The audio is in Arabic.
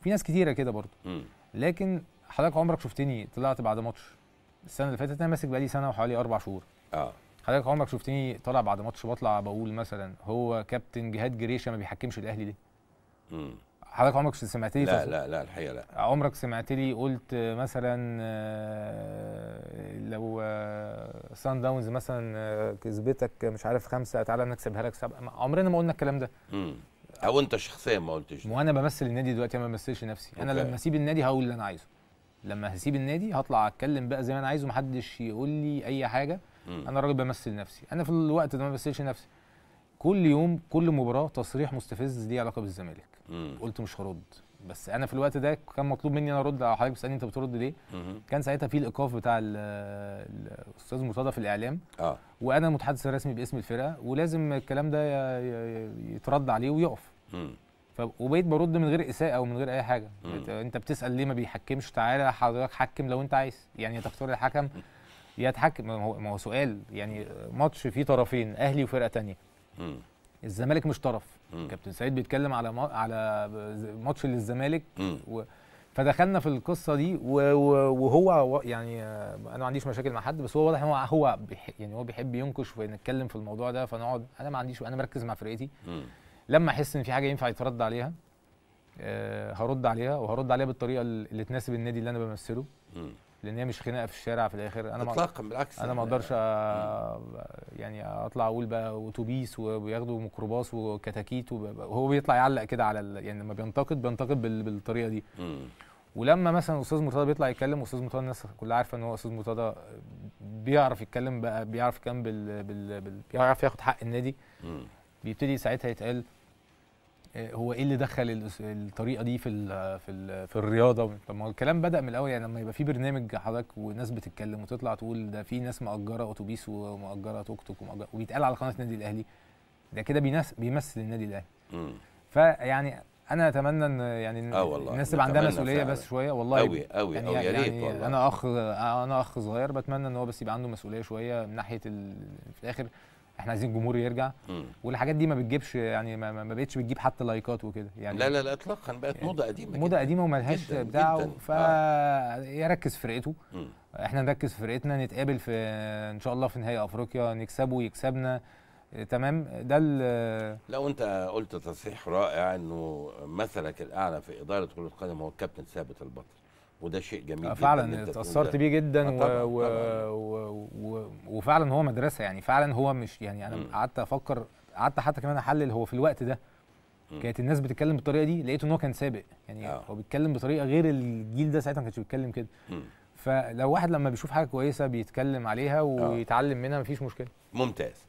في ناس كتيره كده برضه لكن حضرتك عمرك شفتني طلعت بعد ماتش السنه اللي فاتت انا ماسك بقالي سنه وحوالي اربع شهور اه حضرتك عمرك شفتني طالع بعد ماتش بطلع بقول مثلا هو كابتن جهاد جريشه ما بيحكمش الاهلي ليه؟ امم حضرتك عمرك سمعت لي لا لا لا الحقيقه لا عمرك سمعت لي قلت مثلا آه، لو سان آه، داونز مثلا آه، كسبتك مش عارف خمسه تعالى نكسبها لك سبعه عمرنا ما قلنا الكلام ده امم او انت شخصيا ما قلتش وانا انا بمثل النادي دلوقتي ما بمثلش نفسي انا لما اسيب النادي هقول اللي انا عايزه لما هسيب النادي هطلع اتكلم بقى زي ما انا عايزه محدش يقول لي اي حاجه م. انا راجل بمثل نفسي انا في الوقت ده ما بمثلش نفسي كل يوم كل مباراه تصريح مستفز ليه علاقه بالزمالك قلت مش هرد بس انا في الوقت ده كان مطلوب مني انا ارد على حضرتك بتسالني انت بترد ليه؟ كان ساعتها في الايقاف بتاع الاستاذ مرتضى في الاعلام اه وانا المتحدث الرسمي باسم الفرقه ولازم الكلام ده يترد عليه ويقف وبقيت برد من غير اساءه ومن غير اي حاجه مم. انت بتسال ليه ما بيحكمش تعالى حضرتك حكم لو انت عايز يعني تختار الحكم يا تحكم ما هو سؤال يعني ماتش فيه طرفين اهلي وفرقه ثانيه الزمالك مش طرف كابتن سعيد بيتكلم على على ماتش للزمالك و... فدخلنا في القصه دي وهو يعني انا ما عنديش مشاكل مع حد بس هو واضح هو هو يعني هو بيحب ينكش ونتكلم في الموضوع ده فنقعد انا ما عنديش انا مركز مع فرقتي لما احس ان في حاجه ينفع يترد عليها أه هرد عليها وهرد عليها بالطريقه اللي تناسب النادي اللي انا بمثله لان هي مش خناقه في الشارع في الاخر انا اطلاقا بالعكس انا ما اقدرش يعني اطلع اقول بقى اتوبيس وبياخدوا ميكروباص وكتاكيت وهو بيطلع يعلق كده على يعني لما بينتقد بينتقد بالطريقه دي ولما مثلا استاذ مرتضى بيطلع يتكلم استاذ مرتضى الناس كلها عارفه ان هو استاذ مرتضى بيعرف يتكلم بقى بيعرف يتكلم بال, بال... بيعرف ياخد حق النادي بيبتدي ساعتها يتقال آه، هو ايه اللي دخل الطريقه دي في الـ في الـ في الرياضه طب ما الكلام بدا من الاول يعني لما يبقى في برنامج حضرتك وناس بتتكلم وتطلع تقول ده في ناس مأجره اتوبيس ومأجره توك توك ومأجرة وبيتقال على قناه النادي الاهلي ده كده بيمثل النادي الاهلي فيعني انا اتمنى ان يعني آه والله. الناس تبقى عندها مسؤوليه فعلا. بس شويه والله قوي قوي يعني, أوي. يعني, يا ريت يعني والله. انا اخ انا اخ صغير بتمنى ان هو بس يبقى عنده مسؤوليه شويه من ناحيه ال... في الاخر احنا عايزين الجمهور يرجع م. والحاجات دي ما بتجيبش يعني ما, ما بقتش بتجيب حتى لايكات وكده يعني لا لا لا اطلاقا بقت يعني موضه قديمه موضه قديمه وملهاش بتاع آه. ف يركز في فرقته م. احنا نركز في فرقتنا نتقابل في ان شاء الله في نهائي افريقيا نكسبه يكسبنا إيه، تمام ده لو انت قلت تصحيح رائع انه مثلك الاعلى في اداره كره القدم هو الكابتن ثابت البطل وده شيء جميل فعلا اتاثرت بيه جدا آه، طبعًا و... طبعًا. و... و... وفعلا هو مدرسه يعني فعلا هو مش يعني انا قعدت افكر قعدت حتى كمان احلل هو في الوقت ده م. كانت الناس بتتكلم بالطريقه دي لقيت ان هو كان سابق يعني آه. هو بيتكلم بطريقه غير الجيل ده ساعتها ما كانش بيتكلم كده فلو واحد لما بيشوف حاجه كويسه بيتكلم عليها آه. ويتعلم منها مفيش مشكله ممتاز